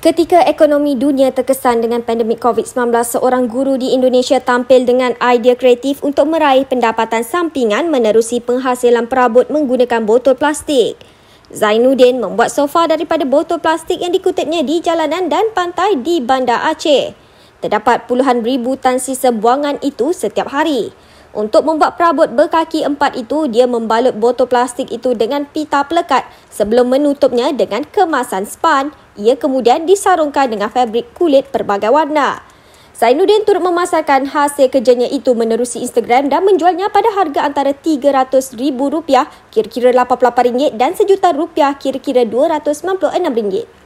Ketika ekonomi dunia terkesan dengan pandemik COVID-19, seorang guru di Indonesia tampil dengan idea kreatif untuk meraih pendapatan sampingan menerusi penghasilan perabot menggunakan botol plastik. Zainuddin membuat sofa daripada botol plastik yang dikutipnya di jalanan dan pantai di Bandar Aceh. Terdapat puluhan ribu tan sisa buangan itu setiap hari. Untuk membuat perabot berkaki empat itu, dia membalut botol plastik itu dengan pita pelekat sebelum menutupnya dengan kemasan span. Ia kemudian disarungkan dengan fabrik kulit berbagai warna. Zainuddin turut memasarkan hasil kerjanya itu menerusi Instagram dan menjualnya pada harga antara RM300,000 kira-kira RM88 dan sejuta rupiah kira-kira RM296.